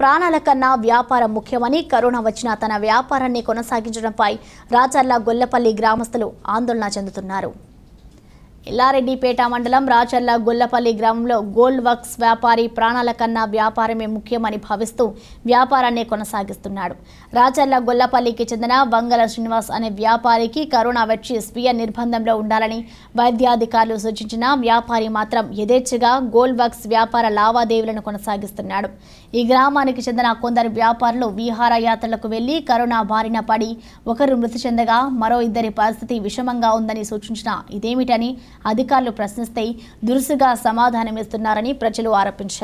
ప్రాణాల కన్నా వ్యాపారం ముఖ్యమని కరోనా వచ్చిన తన వ్యాపారాన్ని కొనసాగించడంపై రాచర్ల గొల్లపల్లి గ్రామస్తులు ఆందోళన చెందుతున్నారు ఎల్లారెడ్డిపేట మండలం రాచర్ల గొల్లపల్లి గ్రామంలో గోల్డ్ వర్క్స్ వ్యాపారి ప్రాణాల కన్నా వ్యాపారమే ముఖ్యమని భావిస్తూ వ్యాపారాన్ని కొనసాగిస్తున్నాడు రాచర్ల గొల్లపల్లికి చెందిన వంగల శ్రీనివాస్ అనే వ్యాపారికి కరోనా వచ్చి స్వీయ నిర్బంధంలో ఉండాలని వైద్యాధికారులు సూచించిన వ్యాపారి మాత్రం యథేచ్ఛగా గోల్డ్ వర్క్స్ వ్యాపార లావాదేవీలను కొనసాగిస్తున్నాడు ఈ గ్రామానికి చెందిన కొందరు వ్యాపారులు విహారయాత్రలకు వెళ్లి కరోనా బారిన పడి ఒకరు మృతి చెందగా మరో ఇద్దరి పరిస్థితి విషమంగా ఉందని సూచించిన ఇదేమిటని అధికారులు ప్రశ్నిస్తే దురుసుగా సమాధానమిస్తున్నారని ప్రజలు ఆరోపించారు